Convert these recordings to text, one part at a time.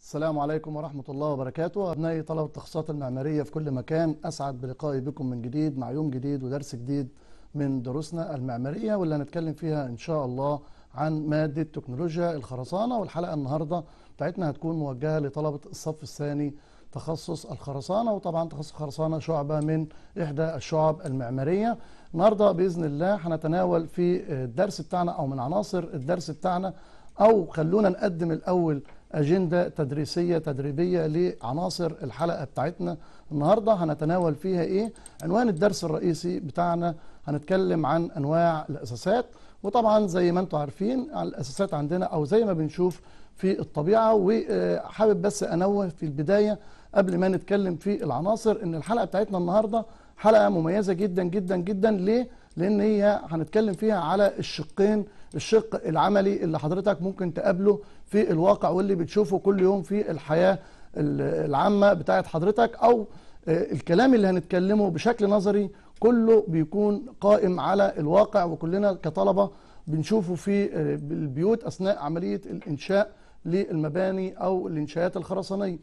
السلام عليكم ورحمة الله وبركاته أبنائي طلبة التخصصات المعمارية في كل مكان أسعد بلقائي بكم من جديد مع يوم جديد ودرس جديد من دروسنا المعمارية واللي هنتكلم فيها إن شاء الله عن مادة تكنولوجيا الخرسانة والحلقة النهاردة بتاعتنا هتكون موجهة لطلبة الصف الثاني تخصص الخرسانة وطبعا تخصص الخرسانة شعبة من إحدى الشعب المعمارية النهاردة بإذن الله هنتناول في الدرس بتاعنا أو من عناصر الدرس بتاعنا أو خلونا نقدم الأول أجندة تدريسية تدريبية لعناصر الحلقة بتاعتنا النهاردة هنتناول فيها إيه عنوان الدرس الرئيسي بتاعنا هنتكلم عن أنواع الأساسات وطبعا زي ما انتم عارفين الأساسات عندنا أو زي ما بنشوف في الطبيعة وحابب بس أنوه في البداية قبل ما نتكلم في العناصر ان الحلقه بتاعتنا النهارده حلقه مميزه جدا جدا جدا ليه؟ لان هي هنتكلم فيها على الشقين الشق العملي اللي حضرتك ممكن تقابله في الواقع واللي بتشوفه كل يوم في الحياه العامه بتاعه حضرتك او آه، الكلام اللي هنتكلمه بشكل نظري كله بيكون قائم على الواقع وكلنا كطلبه بنشوفه في آه، البيوت اثناء عمليه الانشاء للمباني او الانشاءات الخرسانيه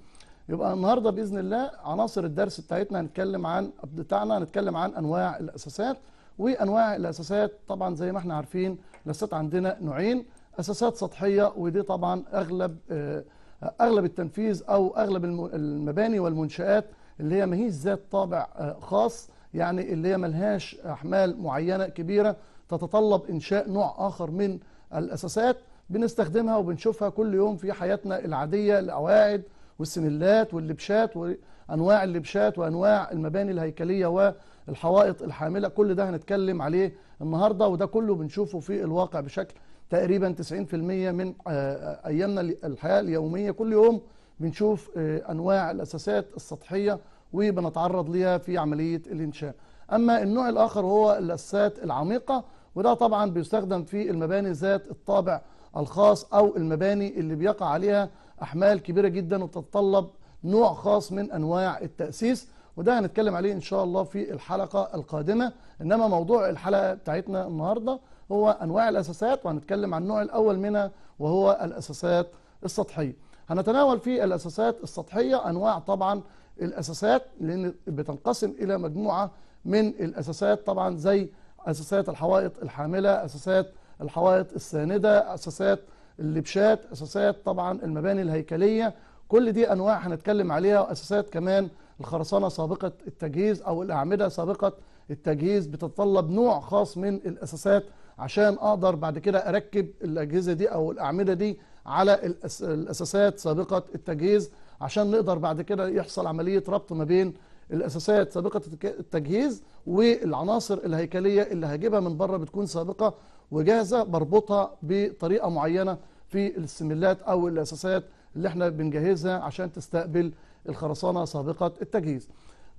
يبقى النهارده باذن الله عناصر الدرس بتاعتنا هنتكلم عن بتاعنا هنتكلم عن انواع الاساسات وانواع الاساسات طبعا زي ما احنا عارفين الاساسات عندنا نوعين اساسات سطحيه ودي طبعا اغلب آه، اغلب التنفيذ او اغلب المباني والمنشات اللي هي ما هي ذات طابع آه، خاص يعني اللي هي ملهاش احمال معينه كبيره تتطلب انشاء نوع اخر من الاساسات بنستخدمها وبنشوفها كل يوم في حياتنا العاديه القواعد والسنلات واللبشات وانواع اللبشات وانواع المباني الهيكليه والحوائط الحامله كل ده هنتكلم عليه النهارده وده كله بنشوفه في الواقع بشكل تقريبا 90% من آه، آه، ايامنا الحياه اليوميه كل يوم بنشوف آه، انواع الاساسات السطحيه وبنتعرض ليها في عمليه الانشاء اما النوع الاخر هو الاساسات العميقه وده طبعا بيستخدم في المباني ذات الطابع الخاص او المباني اللي بيقع عليها أحمال كبيرة جدا وتتطلب نوع خاص من أنواع التأسيس وده هنتكلم عليه إن شاء الله في الحلقة القادمة إنما موضوع الحلقة بتاعتنا النهاردة هو أنواع الأساسات وهنتكلم عن النوع الأول منها وهو الأساسات السطحية هنتناول في الأساسات السطحية أنواع طبعا الأساسات لأن بتنقسم إلى مجموعة من الأساسات طبعا زي أساسات الحوائط الحاملة أساسات الحوائط الساندة أساسات اللبشات اساسات طبعا المباني الهيكليه كل دي انواع هنتكلم عليها واساسات كمان الخرسانه سابقه التجهيز او الاعمده سابقه التجهيز بتتطلب نوع خاص من الاساسات عشان اقدر بعد كده اركب الاجهزه دي او الاعمده دي على الاساسات سابقه التجهيز عشان نقدر بعد كده يحصل عمليه ربط ما بين الاساسات سابقه التجهيز والعناصر الهيكليه اللي هجيبها من بره بتكون سابقه وجاهزه مربوطه بطريقه معينه في السملات او الاساسات اللي احنا بنجهزها عشان تستقبل الخرسانه سابقه التجهيز.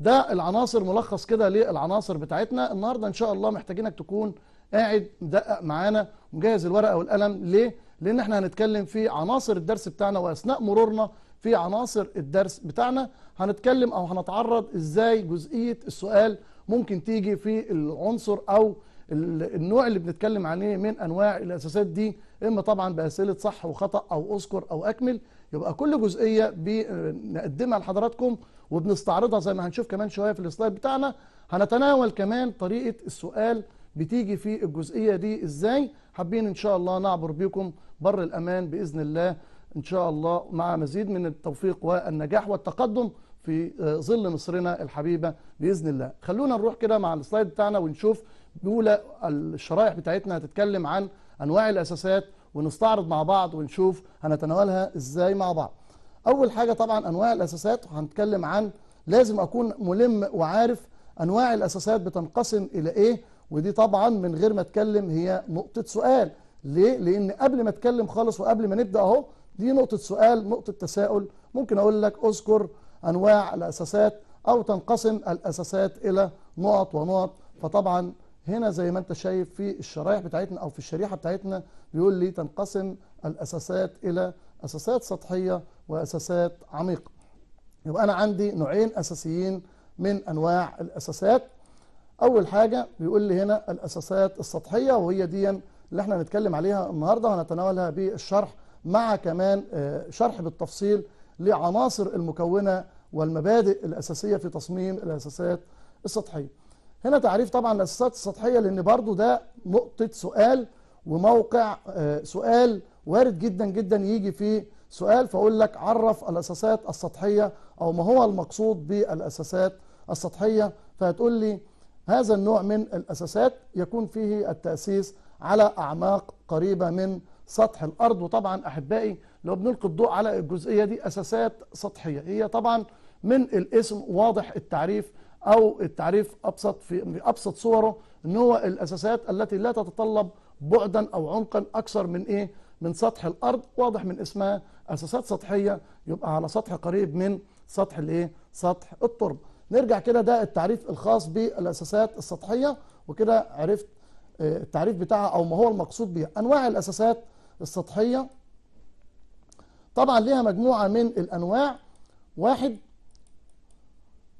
ده العناصر ملخص كده للعناصر بتاعتنا النهارده ان شاء الله محتاجينك تكون قاعد مدقق معانا ومجهز الورقه والقلم ليه؟ لان احنا هنتكلم في عناصر الدرس بتاعنا واثناء مرورنا في عناصر الدرس بتاعنا هنتكلم او هنتعرض ازاي جزئيه السؤال ممكن تيجي في العنصر او النوع اللي بنتكلم عليه من انواع الاساسات دي اما طبعا باسئله صح وخطا او اذكر او اكمل يبقى كل جزئيه بنقدمها لحضراتكم وبنستعرضها زي ما هنشوف كمان شويه في السلايد بتاعنا هنتناول كمان طريقه السؤال بتيجي في الجزئيه دي ازاي حابين ان شاء الله نعبر بيكم بر الامان باذن الله ان شاء الله مع مزيد من التوفيق والنجاح والتقدم في آه، ظل مصرنا الحبيبه باذن الله خلونا نروح كده مع السلايد بتاعنا ونشوف الاولى الشرائح بتاعتنا هتتكلم عن انواع الاساسات ونستعرض مع بعض ونشوف هنتناولها ازاي مع بعض اول حاجه طبعا انواع الاساسات هنتكلم عن لازم اكون ملم وعارف انواع الاساسات بتنقسم الى ايه ودي طبعا من غير ما اتكلم هي نقطه سؤال ليه لان قبل ما اتكلم خالص وقبل ما نبدا اهو دي نقطه سؤال نقطه تساؤل ممكن اقول لك اذكر انواع الاساسات او تنقسم الاساسات الى نقط ونقط فطبعا هنا زي ما انت شايف في الشرايح بتاعتنا او في الشريحه بتاعتنا بيقول لي تنقسم الاساسات الى اساسات سطحيه واساسات عميقه يبقى انا عندي نوعين اساسيين من انواع الاساسات اول حاجه بيقول لي هنا الاساسات السطحيه وهي دي اللي احنا هنتكلم عليها النهارده وهنتناولها بالشرح مع كمان آه، شرح بالتفصيل لعناصر المكونه والمبادئ الاساسيه في تصميم الاساسات السطحيه هنا تعريف طبعا الاساسات السطحيه لان برضو ده نقطه سؤال وموقع آه، سؤال وارد جدا جدا يجي في سؤال فاقول لك عرف الاساسات السطحيه او ما هو المقصود بالاساسات السطحيه فهتقول لي هذا النوع من الاساسات يكون فيه التاسيس على اعماق قريبه من سطح الارض وطبعا احبائي لو بنلقي الضوء على الجزئيه دي اساسات سطحيه هي طبعا من الاسم واضح التعريف او التعريف ابسط في ابسط صوره ان هو الاساسات التي لا تتطلب بعدا او عمقا اكثر من ايه من سطح الارض واضح من اسمها اساسات سطحيه يبقى على سطح قريب من سطح الايه سطح التربه نرجع كده ده التعريف الخاص بالاساسات السطحيه وكده عرفت آه، التعريف بتاعها او ما هو المقصود بيها انواع الاساسات السطحيه طبعا ليها مجموعه من الانواع واحد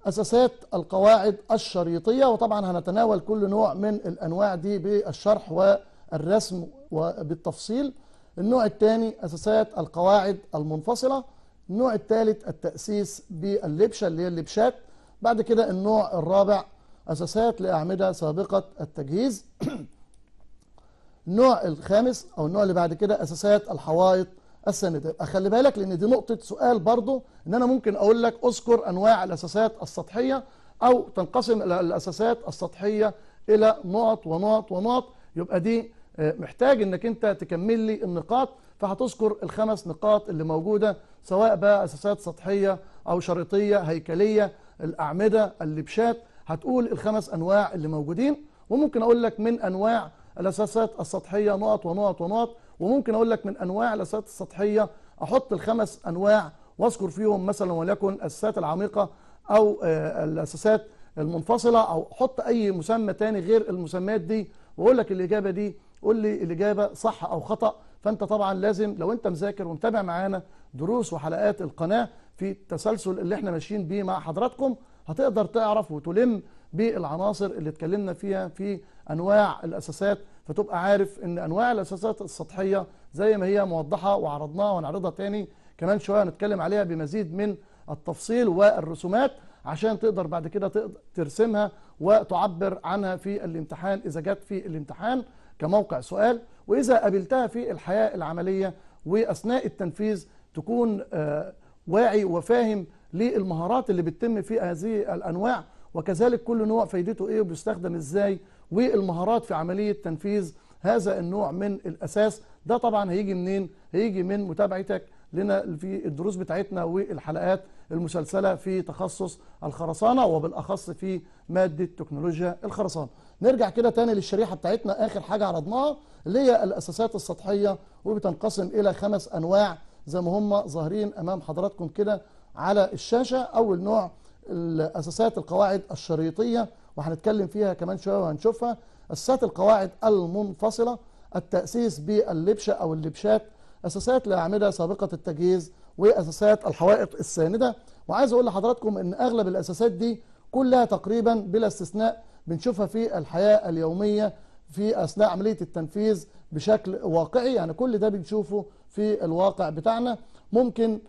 أساسات القواعد الشريطية وطبعا هنتناول كل نوع من الأنواع دي بالشرح والرسم وبالتفصيل النوع الثاني أساسات القواعد المنفصلة النوع الثالث التأسيس باللبشة اللي هي اللبشات بعد كده النوع الرابع أساسات لأعمدة سابقة التجهيز النوع الخامس أو النوع اللي بعد كده أساسات الحوائط السندات اخلي بالك لان دي نقطه سؤال برضو ان انا ممكن اقول لك اذكر انواع الاساسات السطحيه او تنقسم الاساسات السطحيه الى نقط ونقط ونقط يبقى دي آه، محتاج انك انت تكمل لي النقاط فهتذكر الخمس نقاط اللي موجوده سواء بقى اساسات سطحيه او شريطيه هيكليه الاعمده اللبشات هتقول الخمس انواع اللي موجودين وممكن اقول لك من انواع الاساسات السطحيه نقط ونقط ونقط وممكن اقول لك من انواع الاساسات السطحيه احط الخمس انواع واذكر فيهم مثلا وليكن الاساسات العميقه او آه، الاساسات المنفصله او حط اي مسمى تاني غير المسميات دي واقول لك الاجابه دي قول لي الاجابه صح او خطا فانت طبعا لازم لو انت مذاكر ومتابع معانا دروس وحلقات القناه في التسلسل اللي احنا ماشيين بيه مع حضراتكم هتقدر تعرف وتلم بالعناصر اللي اتكلمنا فيها في انواع الاساسات فتبقى عارف ان انواع الاساسات السطحيه زي ما هي موضحه وعرضناها وهنعرضها تاني كمان شويه هنتكلم عليها بمزيد من التفصيل والرسومات عشان تقدر بعد كده ترسمها وتعبر عنها في الامتحان اذا جت في الامتحان كموقع سؤال واذا قابلتها في الحياه العمليه واثناء التنفيذ تكون آه، واعي وفاهم للمهارات اللي بتتم في هذه الانواع وكذلك كل نوع فايدته ايه وبيستخدم ازاي والمهارات في عملية تنفيذ هذا النوع من الأساس ده طبعا هيجي منين؟ هيجي من متابعتك لنا في الدروس بتاعتنا والحلقات المسلسلة في تخصص الخرسانة وبالأخص في مادة تكنولوجيا الخرسانة نرجع كده تاني للشريحة بتاعتنا آخر حاجة عرضناها اللي هي الأساسات السطحية وبتنقسم إلى خمس أنواع زي ما هم ظاهرين أمام حضراتكم كده على الشاشة أول نوع الأساسات القواعد الشريطية وهنتكلم فيها كمان شويه وهنشوفها أساسات القواعد المنفصله التاسيس باللبشه او اللبشات اساسات لاعمده سابقه التجهيز واساسات الحوائط السانده وعايز اقول لحضراتكم ان اغلب الاساسات دي كلها تقريبا بلا استثناء بنشوفها في الحياه اليوميه في اثناء عمليه التنفيذ بشكل واقعي يعني كل ده بنشوفه في الواقع بتاعنا ممكن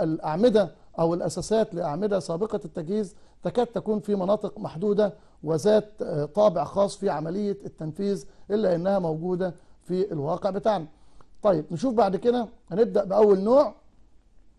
الاعمده او الاساسات لاعمده سابقه التجهيز تكاد تكون في مناطق محدودة وذات آه، طابع خاص في عملية التنفيذ إلا أنها موجودة في الواقع بتاعنا طيب نشوف بعد كده هنبدأ بأول نوع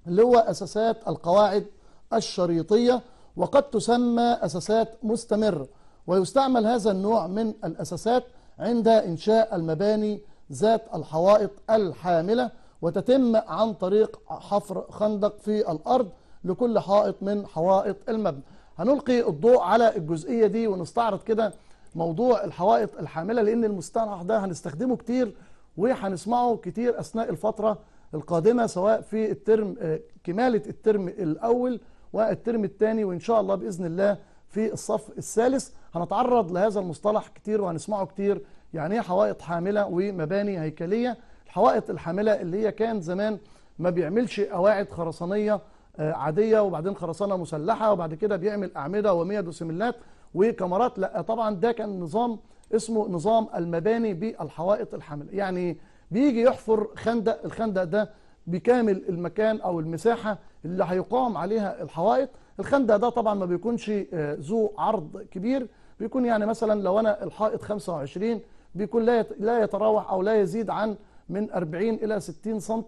اللي هو أساسات القواعد الشريطية وقد تسمى أساسات مستمرة ويستعمل هذا النوع من الأساسات عند إنشاء المباني ذات الحوائط الحاملة وتتم عن طريق حفر خندق في الأرض لكل حائط من حوائط المبنى هنلقي الضوء على الجزئية دي ونستعرض كده موضوع الحوائط الحاملة لأن المصطلح ده هنستخدمه كتير وهنسمعه كتير أثناء الفترة القادمة سواء في الترم آه، كمالة الترم الأول والترم الثاني وإن شاء الله بإذن الله في الصف الثالث هنتعرض لهذا المصطلح كتير وهنسمعه كتير يعني ايه حوائط حاملة ومباني هيكلية الحوائط الحاملة اللي هي كان زمان ما بيعملش قواعد خرسانية آه، عاديه وبعدين خرسانه مسلحه وبعد كده بيعمل اعمده ومياد وسملات وكاميرات لا طبعا ده كان نظام اسمه نظام المباني بالحوائط الحامله يعني بيجي يحفر خندق الخندق ده بكامل المكان او المساحه اللي هيقام عليها الحوائط الخندق ده طبعا ما بيكونش آه، ذو عرض كبير بيكون يعني مثلا لو انا الحائط 25 بيكون لا لا يتراوح او لا يزيد عن من 40 الى 60 سم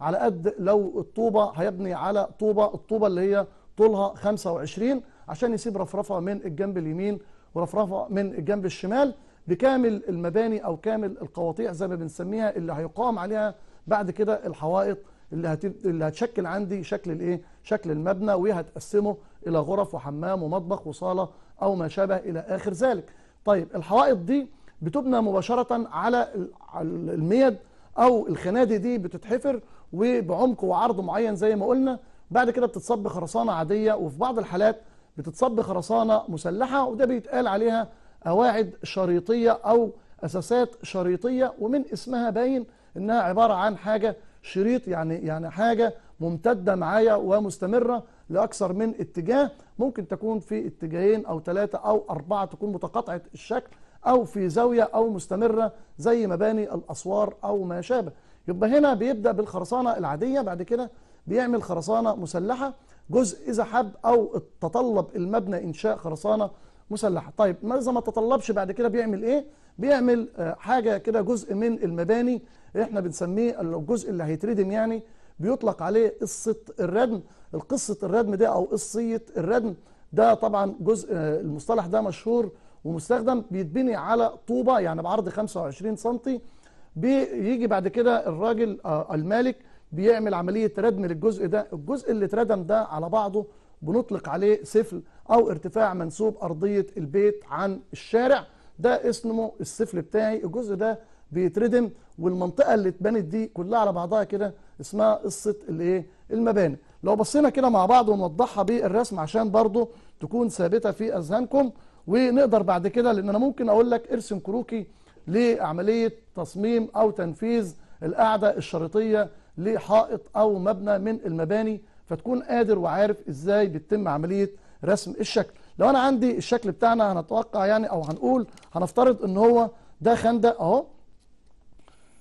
على قد لو الطوبة هيبني على طوبة الطوبة اللي هي طولها 25 عشان يسيب رفرفة من الجنب اليمين ورفرفة من الجنب الشمال بكامل المباني أو كامل القواطيع زي ما بنسميها اللي هيقام عليها بعد كده الحوائط اللي, اللي هتشكل عندي شكل الايه شكل المبنى وهتقسمه الى غرف وحمام ومطبخ وصاله او ما شابه الى اخر ذلك طيب الحوائط دي بتبنى مباشره على الميد او الخنادق دي بتتحفر وبعمق وعرض معين زي ما قلنا بعد كده بتتصب خرسانه عاديه وفي بعض الحالات بتتصب خرسانه مسلحه وده بيتقال عليها قواعد شريطيه او اساسات شريطيه ومن اسمها باين انها عباره عن حاجه شريط يعني يعني حاجه ممتده معايا ومستمره لاكثر من اتجاه ممكن تكون في اتجاهين او ثلاثه او اربعه تكون متقاطعه الشكل او في زاويه او مستمره زي مباني الاسوار او ما شابه يبقى هنا بيبدأ بالخرسانة العادية بعد كده بيعمل خرسانة مسلحة جزء إذا حب أو تطلب المبنى إنشاء خرسانة مسلحة طيب ما إذا ما تطلبش بعد كده بيعمل إيه؟ بيعمل آه، حاجة كده جزء من المباني إحنا بنسميه الجزء اللي هيتردم يعني بيطلق عليه قصة الردم القصة الردم ده أو قصية الردم ده طبعا جزء آه، المصطلح ده مشهور ومستخدم بيتبني على طوبة يعني بعرض 25 سم بيجي بعد كده الراجل آه، المالك بيعمل عملية ردم للجزء ده الجزء اللي اتردم ده على بعضه بنطلق عليه سفل أو ارتفاع منسوب أرضية البيت عن الشارع ده اسمه السفل بتاعي الجزء ده بيتردم والمنطقة اللي اتبنت دي كلها على بعضها كده اسمها قصة الايه المباني لو بصينا كده مع بعض ونوضحها بالرسم عشان برضو تكون ثابتة في أذهانكم ونقدر بعد كده لأن أنا ممكن أقول لك ارسم كروكي لعملية تصميم أو تنفيذ القاعدة الشريطية لحائط أو مبنى من المباني فتكون قادر وعارف إزاي بتتم عملية رسم الشكل لو أنا عندي الشكل بتاعنا هنتوقع يعني أو هنقول هنفترض إن هو ده خندق أهو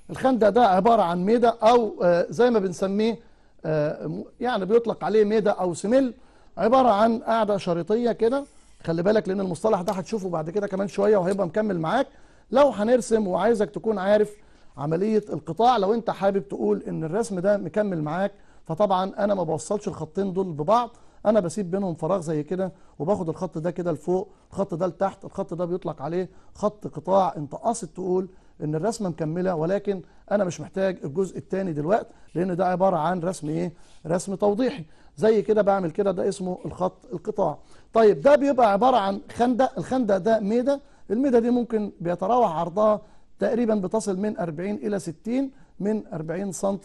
الخندق ده عبارة عن ميدة أو آه، زي ما بنسميه آه، يعني بيطلق عليه ميدة أو سميل عبارة عن قاعدة شريطية كده خلي بالك لأن المصطلح ده هتشوفه بعد كده كمان شوية وهيبقى مكمل معاك لو هنرسم وعايزك تكون عارف عملية القطاع لو انت حابب تقول ان الرسم ده مكمل معاك فطبعا انا ما بوصلش الخطين دول ببعض انا بسيب بينهم فراغ زي كده وباخد الخط ده كده لفوق الخط ده لتحت الخط ده بيطلق عليه خط قطاع انت قاصد تقول ان الرسمه مكمله ولكن انا مش محتاج الجزء الثاني دلوقتي لان ده عباره عن رسم ايه رسم توضيحي زي كده بعمل كده ده اسمه الخط القطاع طيب ده بيبقى عباره عن خندق الخندق ده ميده الميدا دي ممكن بيتراوح عرضها تقريبا بتصل من 40 إلى 60 من 40 سم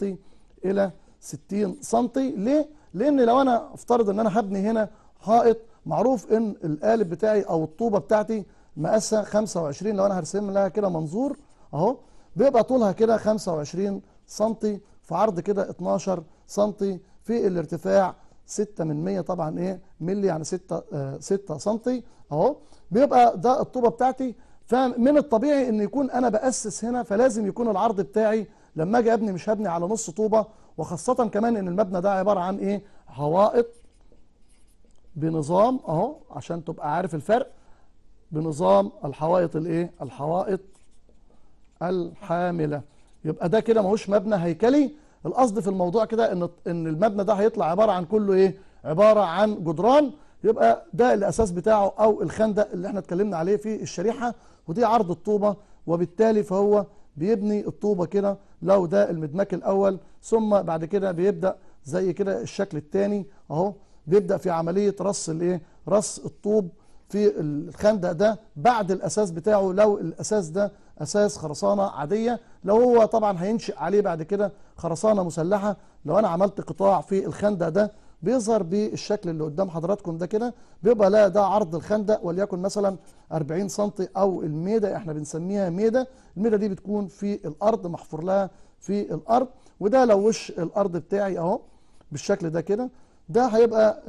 إلى 60 سم ليه؟ لأن لو أنا افترض إن أنا هبني هنا حائط معروف إن القالب بتاعي أو الطوبة بتاعتي مقاسها 25 لو أنا هرسم لها كده منظور أهو بيبقى طولها كده 25 سم في عرض كده 12 سم في الارتفاع 6 من 100 طبعا ايه ملي يعني 6 6 سم اهو بيبقى ده الطوبه بتاعتي فمن الطبيعي ان يكون انا باسس هنا فلازم يكون العرض بتاعي لما اجي ابني مش هبني على نص طوبه وخاصه كمان ان المبنى ده عباره عن ايه حوائط بنظام اهو عشان تبقى عارف الفرق بنظام الحوائط الايه الحوائط الحامله يبقى ده كده ماهوش مبنى هيكلي القصد في الموضوع كده ان ان المبنى ده هيطلع عباره عن كله ايه عباره عن جدران يبقى ده الاساس بتاعه او الخندق اللي احنا اتكلمنا عليه في الشريحه ودي عرض الطوبه وبالتالي فهو بيبني الطوبه كده لو ده المدماك الاول ثم بعد كده بيبدا زي كده الشكل الثاني اهو بيبدا في عمليه رص الايه رص الطوب في الخندق ده بعد الاساس بتاعه لو الاساس ده اساس خرسانه عاديه لو هو طبعا هينشئ عليه بعد كده خرسانه مسلحه لو انا عملت قطاع في الخندق ده بيظهر بالشكل اللي قدام حضراتكم ده كده بيبقى لا ده عرض الخندق وليكن مثلا 40 سم او الميده احنا بنسميها ميده الميده دي بتكون في الارض محفور لها في الارض وده لو وش الارض بتاعي اهو بالشكل ده كده ده هيبقى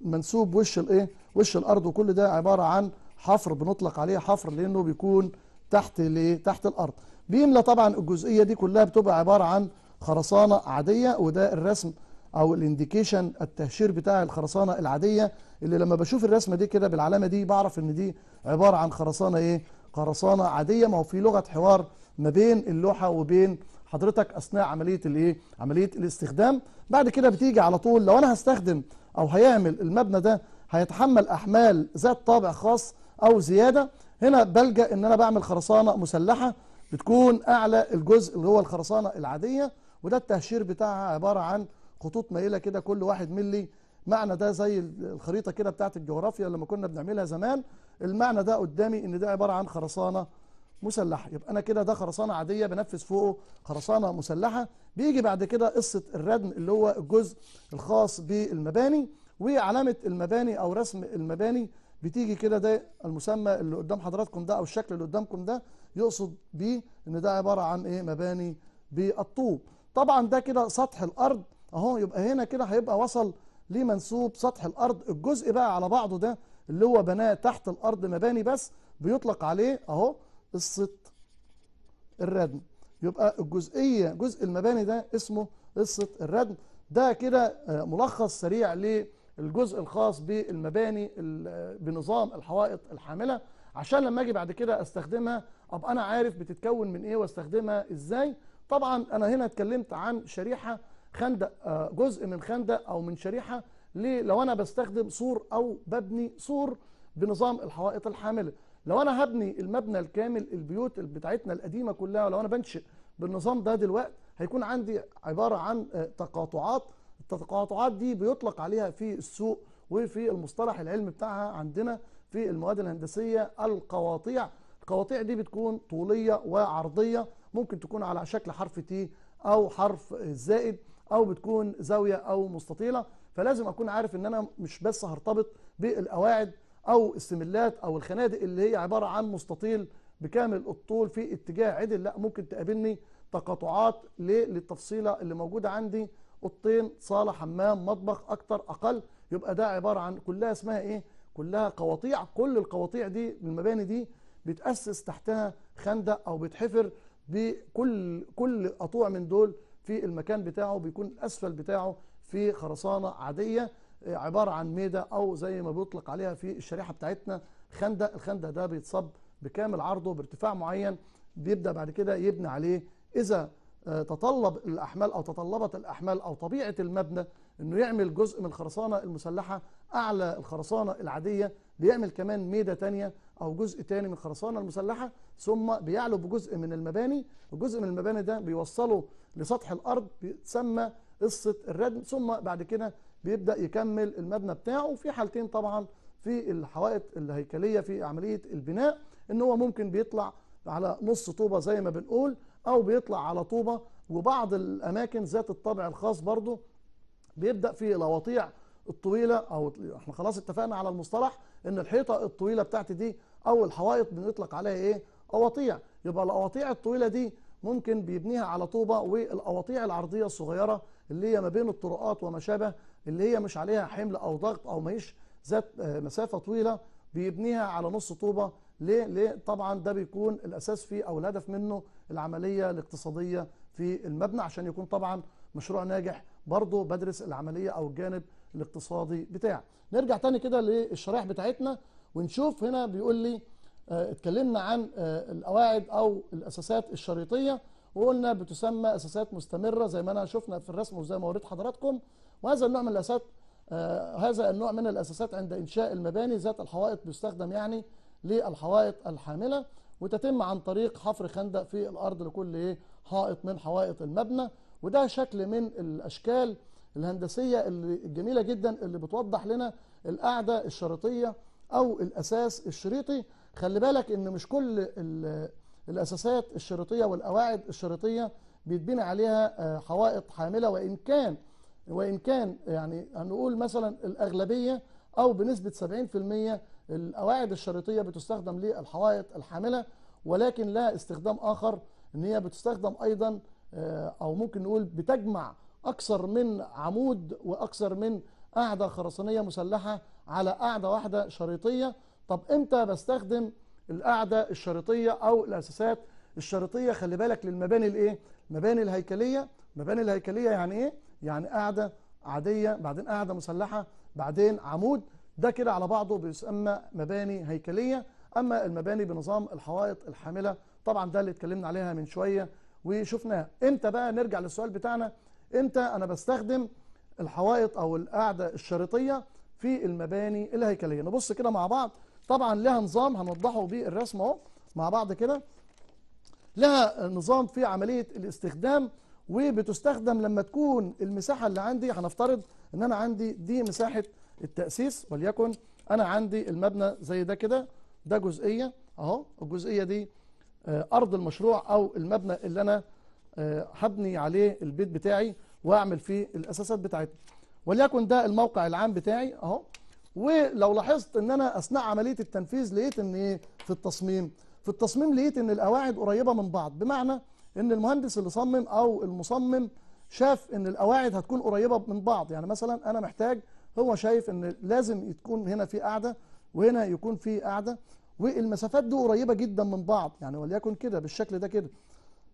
منسوب وش الايه وش الارض وكل ده عباره عن حفر بنطلق عليه حفر لانه بيكون تحت ليه تحت الارض بيملى طبعا الجزئيه دي كلها بتبقى عباره عن خرسانه عاديه وده الرسم او الانديكيشن التهشير بتاع الخرسانه العاديه اللي لما بشوف الرسمه دي كده بالعلامه دي بعرف ان دي عباره عن خرسانه ايه خرسانه عاديه ما هو في لغه حوار ما بين اللوحه وبين حضرتك اثناء عمليه الايه عمليه الاستخدام بعد كده بتيجي على طول لو انا هستخدم او هيعمل المبنى ده هيتحمل احمال ذات طابع خاص او زياده هنا بلجا ان انا بعمل خرسانه مسلحه بتكون اعلى الجزء اللي هو الخرسانه العاديه وده التهشير بتاعها عباره عن خطوط مايله كده كل واحد ملي معنى ده زي الخريطه كده بتاعت الجغرافيا لما كنا بنعملها زمان المعنى ده قدامي ان ده عباره عن خرسانه مسلحه يبقى انا كده ده خرسانه عاديه بنفذ فوقه خرسانه مسلحه بيجي بعد كده قصه الردم اللي هو الجزء الخاص بالمباني وعلامه المباني او رسم المباني بتيجي كده ده المسمى اللي قدام حضراتكم ده او الشكل اللي قدامكم ده يقصد بيه ان ده عباره عن ايه مباني بالطوب طبعا ده كده سطح الارض اهو يبقى هنا كده هيبقى وصل لمنسوب سطح الارض الجزء بقى على بعضه ده اللي هو بناه تحت الارض مباني بس بيطلق عليه اهو قصه الردم يبقى الجزئيه جزء المباني ده اسمه قصه الردم ده كده آه، ملخص سريع للجزء الخاص بالمباني بنظام الحوائط الحامله عشان لما اجي بعد كده استخدمها ابقى انا عارف بتتكون من ايه واستخدمها ازاي طبعا انا هنا اتكلمت عن شريحه خندق آه، جزء من خندق او من شريحه لو انا بستخدم سور او ببني سور بنظام الحوائط الحامله لو انا هبني المبنى الكامل البيوت بتاعتنا القديمه كلها ولو انا بنشئ بالنظام ده دلوقتي هيكون عندي عباره عن آه، تقاطعات التقاطعات دي بيطلق عليها في السوق وفي المصطلح العلمي بتاعها عندنا في المواد الهندسيه القواطيع القواطيع دي بتكون طوليه وعرضيه ممكن تكون على شكل حرف تي او حرف زائد او بتكون زاويه او مستطيله فلازم اكون عارف ان انا مش بس هرتبط بالقواعد او السملات او الخنادق اللي هي عباره عن مستطيل بكامل الطول في اتجاه عدل لا ممكن تقابلني تقاطعات للتفصيله اللي موجوده عندي اوضتين صاله حمام مطبخ اكتر اقل يبقى ده عباره عن كلها اسمها ايه كلها قواطيع كل القواطيع دي المباني دي بتاسس تحتها خندق او بتحفر بكل كل قطوع من دول في المكان بتاعه بيكون الأسفل بتاعه في خرسانة عادية آه، عبارة عن ميدة أو زي ما بيطلق عليها في الشريحة بتاعتنا خندق الخندق ده بيتصب بكامل عرضه بارتفاع معين بيبدأ بعد كده يبني عليه إذا آه، تطلب الأحمال أو تطلبت الأحمال أو طبيعة المبنى أنه يعمل جزء من الخرسانة المسلحة أعلى الخرسانة العادية بيعمل كمان ميدة تانية أو جزء تاني من خرسانة المسلحة ثم بيعلو بجزء من المباني وجزء من المباني ده بيوصله لسطح الأرض بيتسمى قصة الردم ثم بعد كده بيبدأ يكمل المبنى بتاعه في حالتين طبعا في الحوائط الهيكلية في عملية البناء إن هو ممكن بيطلع على نص طوبة زي ما بنقول أو بيطلع على طوبة وبعض الأماكن ذات الطابع الخاص برضه بيبدأ في لواطيع الطويله او احنا خلاص اتفقنا على المصطلح ان الحيطه الطويله بتاعتي دي او الحوائط بنطلق عليها ايه؟ قواطيع يبقى القواطيع الطويله دي ممكن بيبنيها على طوبه والقواطيع العرضيه الصغيره اللي هي ما بين الطرقات وما شابه اللي هي مش عليها حمل او ضغط او ماهيش ذات آه، مسافه طويله بيبنيها على نص طوبه ليه؟ ليه؟ طبعا ده بيكون الاساس فيه او الهدف منه العمليه الاقتصاديه في المبنى عشان يكون طبعا مشروع ناجح برضه بدرس العمليه او الجانب الاقتصادي بتاعه نرجع تاني كده للشرائح بتاعتنا ونشوف هنا بيقول لي آه، اتكلمنا عن آه، القواعد او الاساسات الشريطيه وقلنا بتسمى اساسات مستمره زي ما انا شفنا في الرسم وزي ما وريت حضراتكم وهذا النوع من الاساسات آه، هذا النوع من الاساسات عند انشاء المباني ذات الحوائط بيستخدم يعني للحوائط الحامله وتتم عن طريق حفر خندق في الارض لكل ايه حائط من حوائط المبنى وده شكل من الاشكال الهندسية الجميلة جدا اللي بتوضح لنا القاعدة الشريطية أو الأساس الشريطي خلي بالك إن مش كل الأساسات الشريطية والقواعد الشريطية بيتبنى عليها آه، حوائط حاملة وإن كان وإن كان يعني هنقول مثلا الأغلبية أو بنسبة 70% القواعد الشريطية بتستخدم للحوائط الحاملة ولكن لها استخدام آخر إن هي بتستخدم أيضا آه، أو ممكن نقول بتجمع أكثر من عمود وأكثر من قاعدة خرسانية مسلحة على قاعدة واحدة شريطية طب إمتى بستخدم القاعدة الشريطية أو الأساسات الشريطية خلي بالك للمباني الإيه؟ المباني الهيكلية المباني الهيكلية يعني إيه؟ يعني قاعدة عادية بعدين قاعدة مسلحة بعدين عمود ده كده على بعضه بيسمى مباني هيكلية أما المباني بنظام الحوائط الحاملة طبعا ده اللي اتكلمنا عليها من شوية وشفناها امتى بقى نرجع للسؤال بتاعنا امتى انا بستخدم الحوائط او القاعده الشريطيه في المباني الهيكليه نبص كده مع بعض طبعا لها نظام هنوضحه بالرسم اهو مع بعض كده لها نظام في عمليه الاستخدام وبتستخدم لما تكون المساحه اللي عندي هنفترض ان انا عندي دي مساحه التاسيس وليكن انا عندي المبنى زي ده كده ده جزئيه اهو الجزئيه دي آه، ارض المشروع او المبنى اللي انا آه، هبني عليه البيت بتاعي واعمل فيه الاساسات بتاعتي وليكن ده الموقع العام بتاعي اهو ولو لاحظت ان انا اثناء عمليه التنفيذ لقيت ان ايه في التصميم في التصميم لقيت ان القواعد قريبه من بعض بمعنى ان المهندس اللي صمم او المصمم شاف ان القواعد هتكون قريبه من بعض يعني مثلا انا محتاج هو شايف ان لازم تكون هنا في قاعده وهنا يكون في قاعده والمسافات دي قريبه جدا من بعض يعني وليكن كده بالشكل ده كده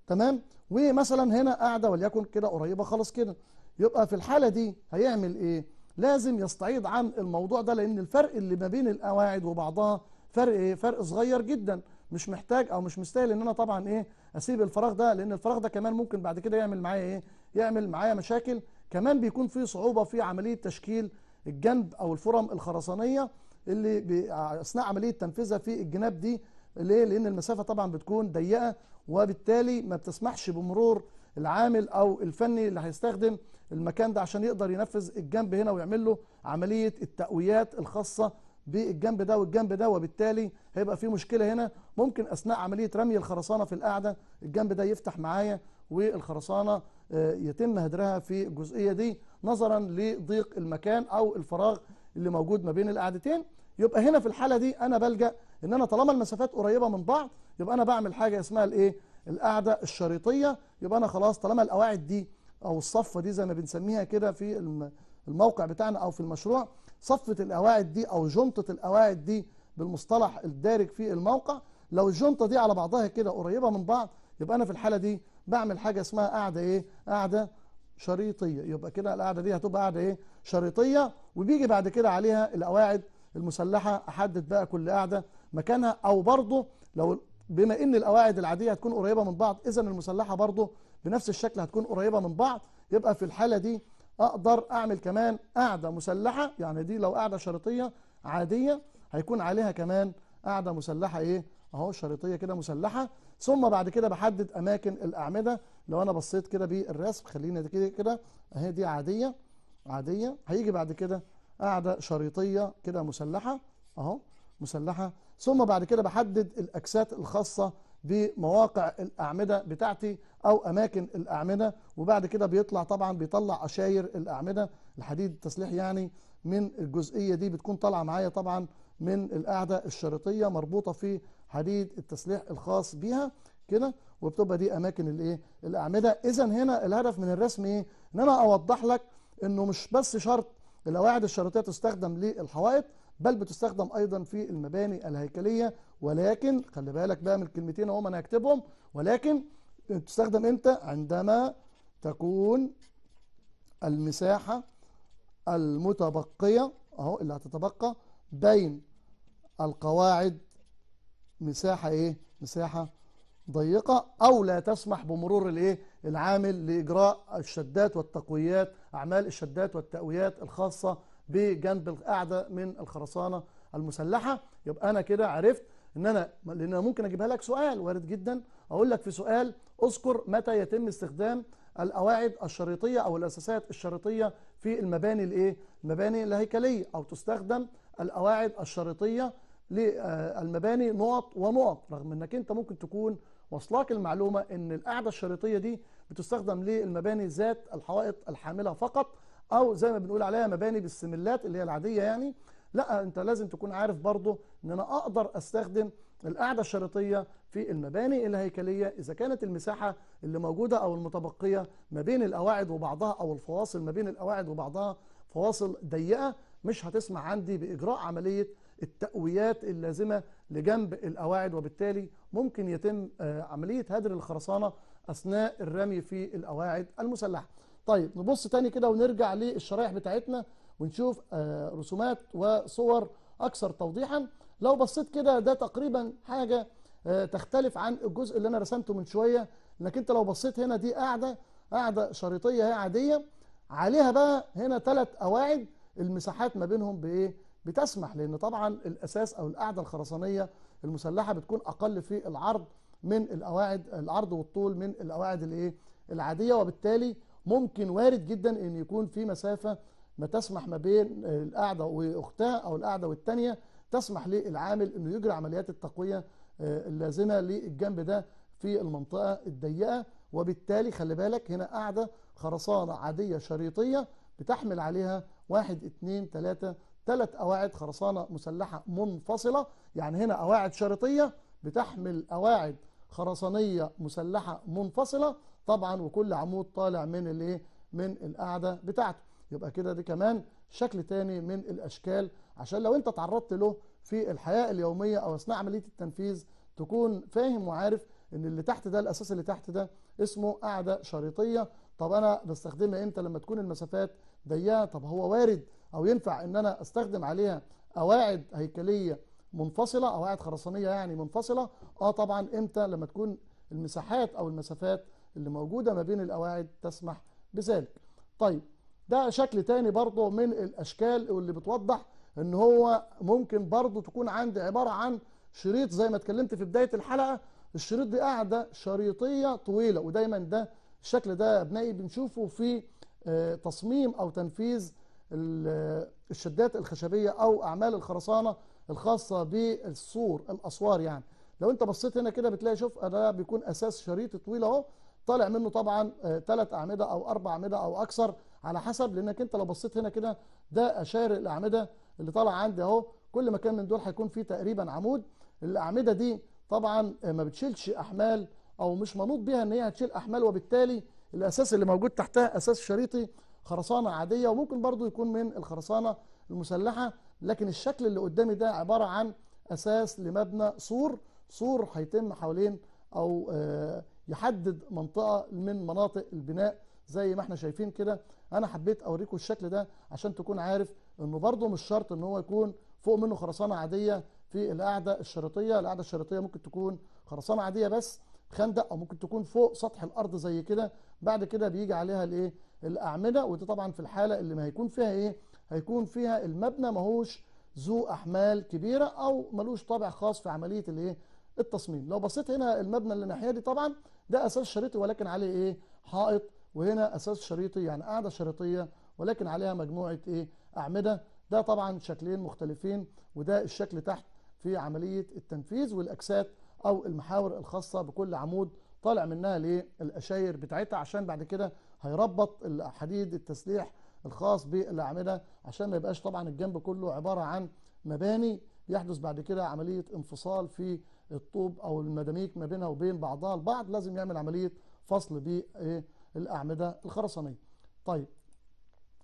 تمام ومثلا هنا قاعده وليكن كده قريبه خالص كده يبقى في الحاله دي هيعمل ايه لازم يستعيد عن الموضوع ده لان الفرق اللي ما بين القواعد وبعضها فرق ايه فرق صغير جدا مش محتاج او مش مستاهل ان انا طبعا ايه اسيب الفراغ ده لان الفراغ ده كمان ممكن بعد كده يعمل معايا ايه يعمل معايا مشاكل كمان بيكون في صعوبه في عمليه تشكيل الجنب او الفرم الخرسانيه اللي اثناء عمليه تنفيذها في الجناب دي ليه؟ لان المسافه طبعا بتكون ضيقه وبالتالي ما بتسمحش بمرور العامل او الفني اللي هيستخدم المكان ده عشان يقدر ينفذ الجنب هنا ويعمل له عمليه التقويات الخاصه بالجنب ده والجنب ده وبالتالي هيبقى في مشكله هنا ممكن اثناء عمليه رمي الخرسانه في القاعده الجنب ده يفتح معايا والخرسانه آه، يتم هدرها في الجزئيه دي نظرا لضيق المكان او الفراغ اللي موجود ما بين القاعدتين يبقى هنا في الحالة دي أنا بلجأ إن أنا طالما المسافات قريبة من بعض يبقى أنا بعمل حاجة اسمها الإيه؟ القاعدة الشريطية يبقى أنا خلاص طالما القواعد دي أو الصفة دي زي ما بنسميها كده في الموقع بتاعنا أو في المشروع صفة القواعد دي أو جنطة القواعد دي بالمصطلح الدارج في الموقع لو الجنطة دي على بعضها كده قريبة من بعض يبقى أنا في الحالة دي بعمل حاجة اسمها قاعدة إيه؟ قاعدة شريطية يبقى كده القاعدة دي هتبقى قاعدة إيه؟ شريطية وبيجي بعد كده عليها القواعد المسلحة أحدد بقى كل قاعدة مكانها أو برضه لو بما ان القواعد العاديه هتكون قريبه من بعض اذا المسلحه برضه بنفس الشكل هتكون قريبه من بعض يبقى في الحاله دي اقدر اعمل كمان قاعده مسلحه يعني دي لو قاعده شريطيه عاديه هيكون عليها كمان قاعده مسلحه ايه اهو شريطيه كده مسلحه ثم بعد كده بحدد اماكن الاعمده لو انا بصيت كده بالرسم خلينا كده كده اهي دي عاديه عاديه هيجي بعد كده قاعدة شريطية كده مسلحة اهو مسلحة ثم بعد كده بحدد الاكسات الخاصة بمواقع الأعمدة بتاعتي أو أماكن الأعمدة وبعد كده بيطلع طبعا بيطلع أشاير الأعمدة الحديد التسليح يعني من الجزئية دي بتكون طالعة معايا طبعا من القاعدة الشريطية مربوطة في حديد التسليح الخاص بيها كده وبتبقى دي أماكن الإيه الأعمدة إذا هنا الهدف من الرسم إيه؟ إن أنا أوضح لك إنه مش بس شرط القواعد الشرطية تستخدم للحوائط بل بتستخدم أيضا في المباني الهيكلية ولكن خلي بالك بقى من الكلمتين اهو أنا هكتبهم ولكن بتستخدم إمتى؟ عندما تكون المساحة المتبقية أهو اللي هتتبقى بين القواعد مساحة إيه؟ مساحة ضيقة أو لا تسمح بمرور الإيه؟ العامل لإجراء الشدات والتقويات أعمال الشدات والتأويات الخاصة بجنب القاعدة من الخرسانة المسلحة يبقى أنا كده عرفت ان انا لان انا ممكن اجيبها لك سؤال وارد جدا اقول لك في سؤال اذكر متى يتم استخدام القواعد الشريطيه او الاساسات الشريطيه في المباني الايه المباني الهيكليه او تستخدم القواعد الشريطيه للمباني آه، نقط ونقط رغم انك انت ممكن تكون وصلاك المعلومة ان القاعدة الشريطية دي بتستخدم للمباني ذات الحوائط الحاملة فقط او زي ما بنقول عليها مباني بالسملات اللي هي العادية يعني لا انت لازم تكون عارف برضه ان انا اقدر استخدم القاعدة الشريطية في المباني الهيكلية إذا كانت المساحة اللي موجودة أو المتبقية ما بين القواعد وبعضها أو الفواصل ما بين القواعد وبعضها فواصل ضيقة مش هتسمح عندي بإجراء عملية التقويات اللازمة لجنب القواعد وبالتالي ممكن يتم آه، عملية هدر الخرسانة أثناء الرمي في القواعد المسلحة طيب نبص تاني كده ونرجع للشرايح بتاعتنا ونشوف آه، رسومات وصور أكثر توضيحا لو بصيت كده ده تقريبا حاجة آه، تختلف عن الجزء اللي أنا رسمته من شوية انك انت لو بصيت هنا دي قاعدة قاعدة شريطية هي عادية عليها بقى هنا ثلاث قواعد المساحات ما بينهم بايه بتسمح لان طبعا الاساس او القاعده الخرسانيه المسلحه بتكون اقل في العرض من القواعد العرض والطول من القواعد الايه العاديه وبالتالي ممكن وارد جدا ان يكون في مسافه ما تسمح ما بين القاعده واختها او القاعده والثانيه تسمح للعامل انه يجري عمليات التقويه آه، اللازمه للجنب ده في المنطقه الضيقه وبالتالي خلي بالك هنا قاعده خرسانه عاديه شريطيه بتحمل عليها واحد اثنين ثلاثه ثلاث قواعد خرسانة مسلحة منفصلة يعني هنا قواعد شريطية بتحمل قواعد خرسانية مسلحة منفصلة طبعا وكل عمود طالع من الايه من القاعدة بتاعته يبقى كده دي كمان شكل تاني من الأشكال عشان لو أنت تعرضت له في الحياة اليومية أو أثناء عملية التنفيذ تكون فاهم وعارف إن اللي تحت ده الأساس اللي تحت ده اسمه قاعدة شريطية طب أنا بستخدمها إمتى لما تكون المسافات ضيقة طب هو وارد او ينفع ان انا استخدم عليها قواعد هيكليه منفصله قواعد خرسانيه يعني منفصله اه طبعا امتى لما تكون المساحات او المسافات اللي موجوده ما بين القواعد تسمح بذلك طيب ده شكل تاني برضه من الاشكال واللي بتوضح ان هو ممكن برضه تكون عندي عباره عن شريط زي ما اتكلمت في بدايه الحلقه الشريط دي قاعده شريطيه طويله ودايما ده الشكل ده يا ابنائي بنشوفه في آه، تصميم او تنفيذ الشدات الخشبية أو أعمال الخرسانة الخاصة بالسور الأسوار يعني لو أنت بصيت هنا كده بتلاقي شوف ده بيكون أساس شريط طويل أهو طالع منه طبعا ثلاث آه، أعمدة أو أربع أعمدة أو أكثر على حسب لأنك أنت لو بصيت هنا كده ده أشار الأعمدة اللي طالع عندي أهو كل مكان من دول هيكون فيه تقريبا عمود الأعمدة دي طبعا آه، ما بتشيلش أحمال أو مش منوط بيها إن هي هتشيل أحمال وبالتالي الأساس اللي موجود تحتها أساس شريطي خرسانه عاديه وممكن برضو يكون من الخرسانه المسلحه لكن الشكل اللي قدامي ده عباره عن اساس لمبنى سور سور هيتم حوالين او آه، يحدد منطقه من مناطق البناء زي ما احنا شايفين كده انا حبيت اوريكم الشكل ده عشان تكون عارف انه برضه مش شرط ان هو يكون فوق منه خرسانه عاديه في القاعده الشريطيه القاعده الشريطيه ممكن تكون خرسانه عاديه بس خندق او ممكن تكون فوق سطح الارض زي كده بعد كده بيجي عليها الايه الاعمده وده طبعا في الحاله اللي ما هيكون فيها ايه هيكون فيها المبنى ماهوش ذو احمال كبيره او ملوش طابع خاص في عمليه الايه التصميم لو بصيت هنا المبنى اللي الناحيه دي طبعا ده اساس شريطي ولكن عليه ايه حائط وهنا اساس شريطي يعني قاعده شريطيه ولكن عليها مجموعه ايه اعمده ده طبعا شكلين مختلفين وده الشكل تحت في عمليه التنفيذ والاكسات او المحاور الخاصه بكل عمود طالع منها للاشاير بتاعتها عشان بعد كده هيربط الحديد التسليح الخاص بالاعمده عشان ما يبقاش طبعا الجنب كله عباره عن مباني يحدث بعد كده عمليه انفصال في الطوب او المداميك ما بينها وبين بعضها البعض لازم يعمل عمليه فصل بالاعمده الخرسانيه. طيب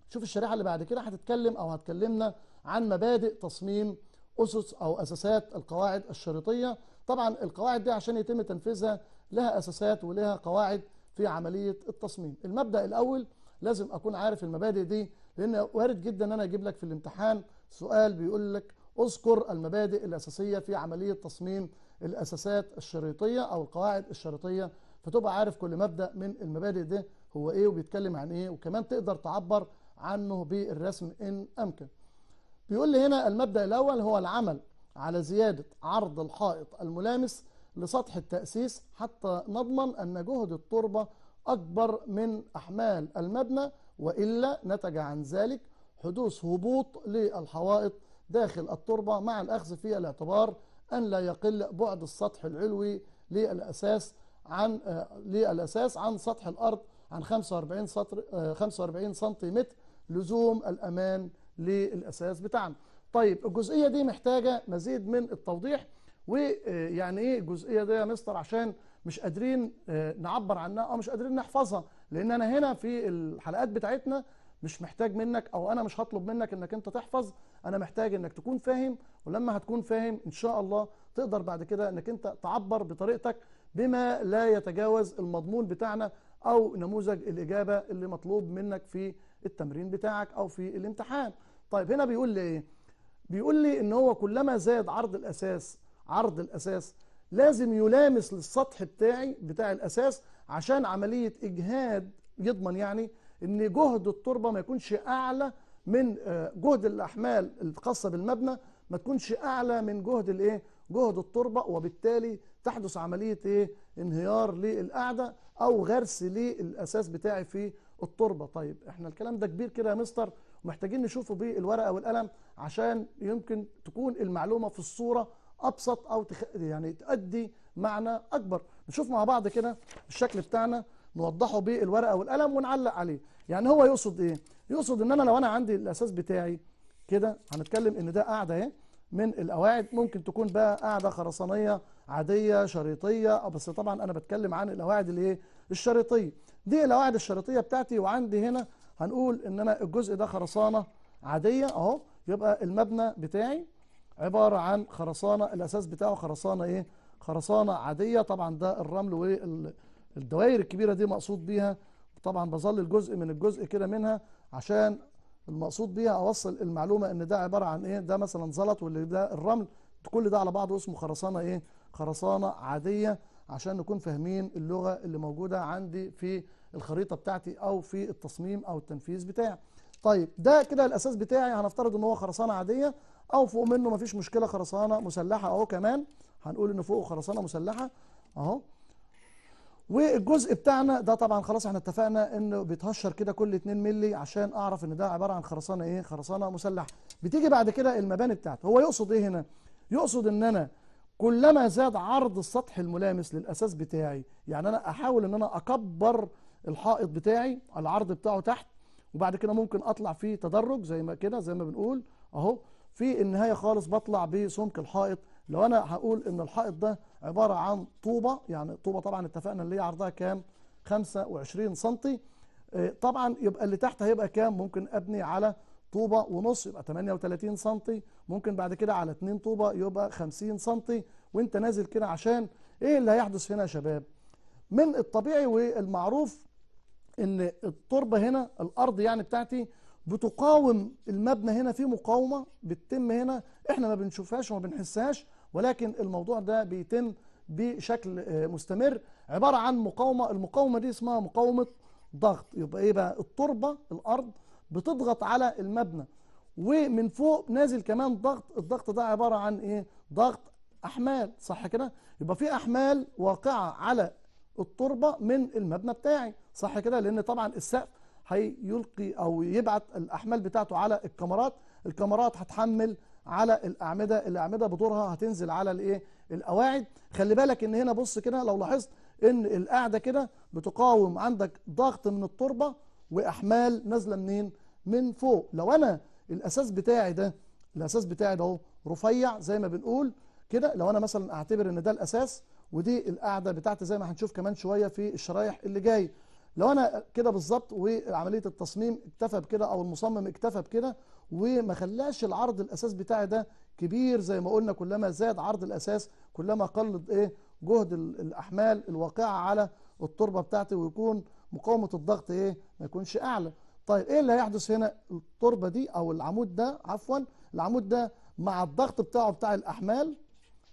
شوف الشريحه اللي بعد كده هتتكلم او هتكلمنا عن مبادئ تصميم اسس او اساسات القواعد الشريطيه طبعا القواعد دي عشان يتم تنفيذها لها اساسات ولها قواعد في عملية التصميم المبدأ الأول لازم أكون عارف المبادئ دي لأن وارد جدا أن أنا أجيب لك في الامتحان سؤال بيقول لك اذكر المبادئ الأساسية في عملية تصميم الأساسات الشريطية أو القواعد الشريطية فتبقى عارف كل مبدأ من المبادئ ده هو إيه وبيتكلم عن إيه وكمان تقدر تعبر عنه بالرسم إن أمكن بيقول لي هنا المبدأ الأول هو العمل على زيادة عرض الحائط الملامس لسطح التأسيس حتى نضمن أن جهد التربة أكبر من أحمال المبنى وإلا نتج عن ذلك حدوث هبوط للحوائط داخل التربة مع الأخذ في الاعتبار أن لا يقل بعد السطح العلوي للأساس عن آه، للأساس عن سطح الأرض عن 45 سطر 45 آه، سنتيمتر لزوم الأمان للأساس بتاعنا. طيب الجزئية دي محتاجة مزيد من التوضيح ويعني ايه الجزئيه دي يا مستر عشان مش قادرين آه، نعبر عنها او مش قادرين نحفظها لان انا هنا في الحلقات بتاعتنا مش محتاج منك او انا مش هطلب منك انك انت تحفظ انا محتاج انك تكون فاهم ولما هتكون فاهم ان شاء الله تقدر بعد كده انك انت تعبر بطريقتك بما لا يتجاوز المضمون بتاعنا او نموذج الاجابه اللي مطلوب منك في التمرين بتاعك او في الامتحان طيب هنا بيقول لي ايه بيقول لي ان هو كلما زاد عرض الاساس عرض الأساس لازم يلامس للسطح بتاعي بتاع الأساس عشان عملية إجهاد يضمن يعني ان جهد التربه ما يكونش اعلى من آه، جهد الاحمال الخاصه بالمبنى ما تكونش اعلى من جهد الايه جهد التربه وبالتالي تحدث عمليه ايه انهيار للقعده او غرس للاساس بتاعي في التربه طيب احنا الكلام ده كبير كده يا مستر ومحتاجين نشوفه بالورقه والقلم عشان يمكن تكون المعلومه في الصوره ابسط او تخ... يعني تؤدي معنى اكبر نشوف مع بعض كده الشكل بتاعنا نوضحه بالورقه والقلم ونعلق عليه يعني هو يقصد ايه يقصد ان انا لو انا عندي الاساس بتاعي كده هنتكلم ان ده قاعده اهي من القواعد ممكن تكون بقى قاعده خرسانيه عاديه شريطيه آه، بس طبعا انا بتكلم عن القواعد الايه الشريطيه دي القواعد الشريطيه بتاعتي وعندي هنا هنقول ان انا الجزء ده خرسانه عاديه اهو يبقى المبنى بتاعي عبارة عن خرسانة الأساس بتاعه خرسانة إيه؟ خرسانة عادية طبعا ده الرمل والدوائر الكبيرة دي مقصود بيها طبعا بظلل جزء من الجزء كده منها عشان المقصود بيها أوصل المعلومة إن ده عبارة عن إيه؟ ده مثلا زلط واللي ده الرمل كل ده على بعضه اسمه خرسانة إيه؟ خرسانة عادية عشان نكون فاهمين اللغة اللي موجودة عندي في الخريطة بتاعتي أو في التصميم أو التنفيذ بتاعي. طيب ده كده الأساس بتاعي هنفترض إن هو خرسانة عادية او فوق منه مفيش مشكله خرسانه مسلحه اهو كمان هنقول ان فوقه خرسانه مسلحه اهو والجزء بتاعنا ده طبعا خلاص احنا اتفقنا انه بيتهشر كده كل 2 مللي عشان اعرف ان ده عباره عن خرسانه ايه خرسانه مسلحه بتيجي بعد كده المباني بتاعته هو يقصد ايه هنا يقصد ان انا كلما زاد عرض السطح الملامس للاساس بتاعي يعني انا احاول ان انا اكبر الحائط بتاعي العرض بتاعه تحت وبعد كده ممكن اطلع فيه تدرج زي ما كده زي ما بنقول اهو في النهاية خالص بطلع بسمك الحائط لو أنا هقول إن الحائط ده عبارة عن طوبة يعني الطوبة طبعا اتفقنا اللي هي عرضها كام 25 سنتي آه، طبعا يبقى اللي تحت هيبقى كام ممكن أبني على طوبة ونص يبقى 38 سنتي ممكن بعد كده على 2 طوبة يبقى 50 سنتي وانت نازل كده عشان ايه اللي هيحدث هنا يا شباب من الطبيعي والمعروف ان التربة هنا الارض يعني بتاعتي بتقاوم المبنى هنا في مقاومه بتتم هنا احنا ما بنشوفهاش وما بنحسهاش ولكن الموضوع ده بيتم بشكل آه، مستمر عباره عن مقاومه المقاومه دي اسمها مقاومه ضغط يبقى ايه بقى التربه الارض بتضغط على المبنى ومن فوق نازل كمان ضغط الضغط ده عباره عن ايه ضغط احمال صح كده يبقى في احمال واقعه على التربه من المبنى بتاعي صح كده لان طبعا السقف هيلقي او يبعت الاحمال بتاعته على الكاميرات الكاميرات هتحمل على الاعمده الاعمده بدورها هتنزل على الايه القواعد خلي بالك ان هنا بص كده لو لاحظت ان القاعده كده بتقاوم عندك ضغط من التربه واحمال نازله منين من فوق لو انا الاساس بتاعي ده الاساس بتاعي ده اهو رفيع زي ما بنقول كده لو انا مثلا اعتبر ان ده الاساس ودي القاعده بتاعتي زي ما هنشوف كمان شويه في الشرايح اللي جايه لو انا كده بالظبط وعمليه التصميم اكتفى بكده او المصمم اكتفى بكده وما خلاش العرض الاساس بتاعي ده كبير زي ما قلنا كلما زاد عرض الاساس كلما قلد ايه جهد الاحمال الواقعه على التربه بتاعتي ويكون مقاومه الضغط ايه ما يكونش اعلى طيب ايه اللي هيحدث هنا التربه دي او العمود ده عفوا العمود ده مع الضغط بتاعه بتاع الاحمال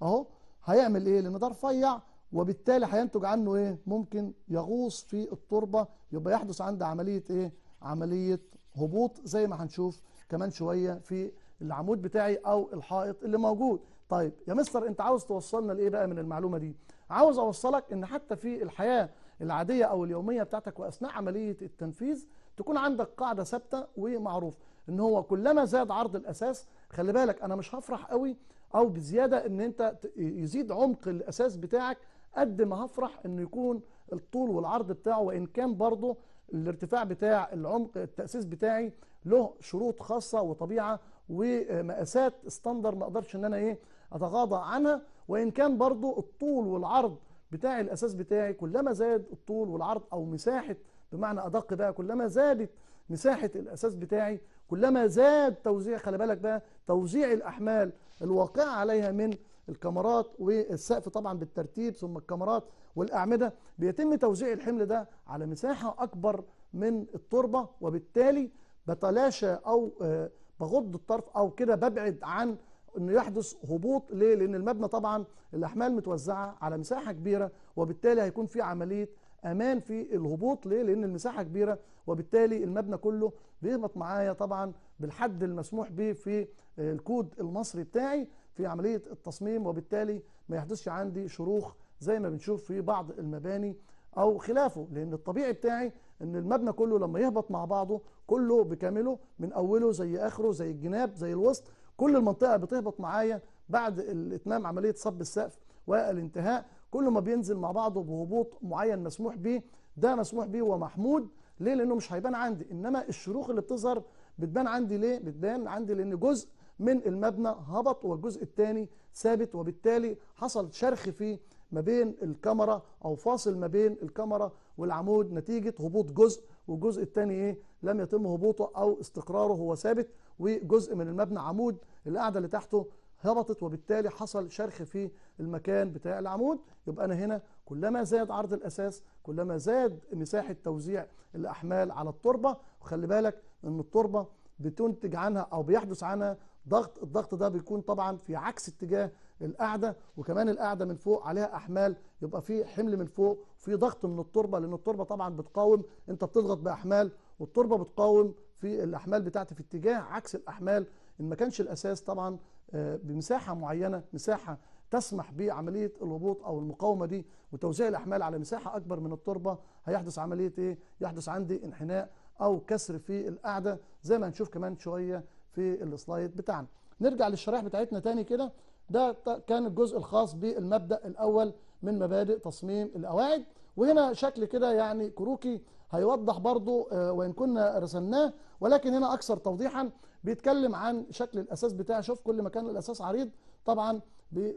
اهو هيعمل ايه لان ده رفيع وبالتالي هينتج عنه ايه ممكن يغوص في التربه يبقى يحدث عند عمليه ايه عمليه هبوط زي ما هنشوف كمان شويه في العمود بتاعي او الحائط اللي موجود طيب يا مستر انت عاوز توصلنا لايه بقى من المعلومه دي عاوز اوصلك ان حتى في الحياه العاديه او اليوميه بتاعتك واثناء عمليه التنفيذ تكون عندك قاعده ثابته ومعروفه ان هو كلما زاد عرض الاساس خلي بالك انا مش هفرح قوي او بزياده ان انت يزيد عمق الاساس بتاعك قد ما هفرح انه يكون الطول والعرض بتاعه وان كان برضه الارتفاع بتاع العمق التاسيس بتاعي له شروط خاصه وطبيعه ومقاسات ستاندر ما اقدرش ان انا ايه اتغاضى عنها وان كان برضه الطول والعرض بتاع الاساس بتاعي كلما زاد الطول والعرض او مساحه بمعنى ادق بقى كلما زادت مساحه الاساس بتاعي كلما زاد توزيع خلي بالك بقى توزيع الاحمال الواقعه عليها من الكاميرات والسقف طبعا بالترتيب ثم الكاميرات والاعمده بيتم توزيع الحمل ده على مساحه اكبر من التربه وبالتالي بتلاشى او آه، بغض الطرف او كده ببعد عن انه يحدث هبوط ليه؟ لان المبنى طبعا الاحمال متوزعه على مساحه كبيره وبالتالي هيكون في عمليه امان في الهبوط ليه؟ لان المساحه كبيره وبالتالي المبنى كله بيهبط معايا طبعا بالحد المسموح به في آه، الكود المصري بتاعي في عملية التصميم وبالتالي ما يحدثش عندي شروخ زي ما بنشوف في بعض المباني او خلافه لان الطبيعي بتاعي ان المبنى كله لما يهبط مع بعضه كله بكامله من اوله زي اخره زي الجناب زي الوسط كل المنطقه بتهبط معايا بعد اتمام عمليه صب السقف والانتهاء كل ما بينزل مع بعضه بهبوط معين مسموح به ده مسموح به ومحمود ليه لانه مش هيبان عندي انما الشروخ اللي بتظهر بتبان عندي ليه بتبان عندي لان جزء من المبنى هبط والجزء الثاني ثابت وبالتالي حصل شرخ في ما بين الكاميرا او فاصل ما بين الكاميرا والعمود نتيجه هبوط جزء والجزء الثاني ايه لم يتم هبوطه او استقراره هو ثابت وجزء من المبنى عمود القاعده اللي تحته هبطت وبالتالي حصل شرخ في المكان بتاع العمود يبقى انا هنا كلما زاد عرض الاساس كلما زاد مساحه توزيع الاحمال على التربه وخلي بالك ان التربه بتنتج عنها او بيحدث عنها ضغط الضغط ده بيكون طبعا في عكس اتجاه القاعده وكمان القاعده من فوق عليها احمال يبقى في حمل من فوق وفي ضغط من التربه لان التربه طبعا بتقاوم انت بتضغط باحمال والتربه بتقاوم في الاحمال بتاعتي في اتجاه عكس الاحمال ان ما كانش الاساس طبعا آه، بمساحه معينه مساحه تسمح بعمليه الهبوط او المقاومه دي وتوزيع الاحمال على مساحه اكبر من التربه هيحدث عمليه ايه؟ يحدث عندي انحناء او كسر في القاعده زي ما هنشوف كمان شويه في السلايد بتاعنا نرجع للشرائح بتاعتنا تاني كده ده كان الجزء الخاص بالمبدا الاول من مبادئ تصميم القواعد وهنا شكل كده يعني كروكي هيوضح برضو آه، وان كنا رسمناه ولكن هنا اكثر توضيحا بيتكلم عن شكل الاساس بتاعه شوف كل ما كان الاساس عريض طبعا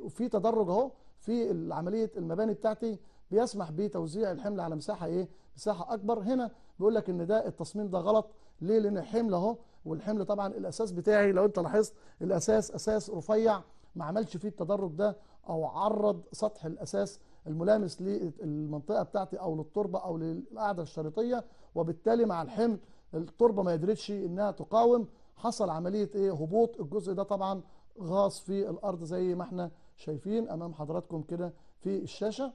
في تدرج اهو في عمليه المباني بتاعتي بيسمح بتوزيع الحمل على مساحه ايه مساحه اكبر هنا بيقول لك ان ده التصميم ده غلط ليه لان الحمل اهو والحمل طبعا الاساس بتاعي لو انت لاحظت الاساس اساس رفيع ما عملش فيه التدرج ده او عرض سطح الاساس الملامس للمنطقه بتاعتي او للتربه او للقاعده الشريطيه وبالتالي مع الحمل التربه ما قدرتش انها تقاوم حصل عمليه ايه هبوط الجزء ده طبعا غاص في الارض زي ما احنا شايفين امام حضراتكم كده في الشاشه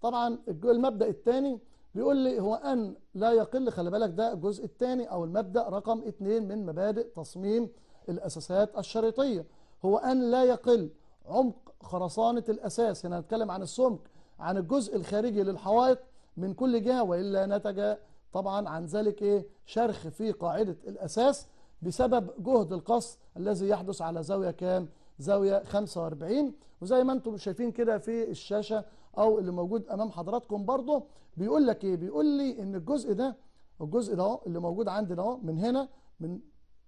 طبعا المبدا الثاني بيقول لي هو أن لا يقل خلي بالك ده الجزء الثاني أو المبدأ رقم اثنين من مبادئ تصميم الأساسات الشريطية هو أن لا يقل عمق خرسانة الأساس هنا يعني هنتكلم عن السمك عن الجزء الخارجي للحوائط من كل جهة وإلا نتج طبعا عن ذلك إيه شرخ في قاعدة الأساس بسبب جهد القص الذي يحدث على زاوية كام زاوية 45 وزي ما انتم شايفين كده في الشاشة او اللي موجود امام حضراتكم برضه بيقول لك ايه بيقول لي ان الجزء ده الجزء ده اهو اللي موجود عندنا اهو من هنا من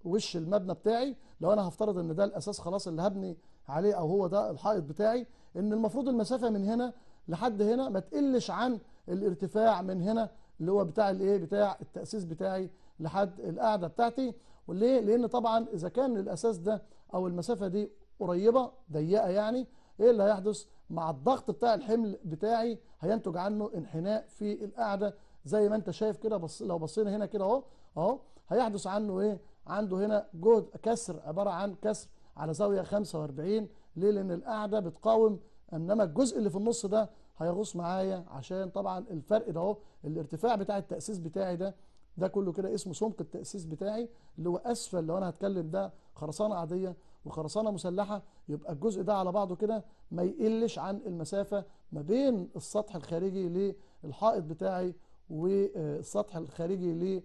وش المبنى بتاعي لو انا هفترض ان ده الاساس خلاص اللي هبني عليه او هو ده الحائط بتاعي ان المفروض المسافه من هنا لحد هنا ما تقلش عن الارتفاع من هنا اللي هو بتاع الايه بتاع التاسيس بتاعي لحد القاعده بتاعتي وليه لان طبعا اذا كان الاساس ده او المسافه دي قريبه ضيقه يعني ايه اللي هيحدث مع الضغط بتاع الحمل بتاعي هينتج عنه انحناء في القاعده زي ما انت شايف كده بص لو بصينا هنا كده اهو اهو هيحدث عنه ايه عنده هنا جهد كسر عباره عن كسر على زاويه 45 ليه لان القاعده بتقاوم انما الجزء اللي في النص ده هيغوص معايا عشان طبعا الفرق ده اهو الارتفاع بتاع التاسيس بتاعي ده ده كله كده اسمه سمك التاسيس بتاعي اللي هو اسفل لو انا هتكلم ده خرسانه عاديه وخرسانة مسلحة يبقى الجزء ده على بعضه كده ما يقلش عن المسافة ما بين السطح الخارجي للحائط بتاعي والسطح الخارجي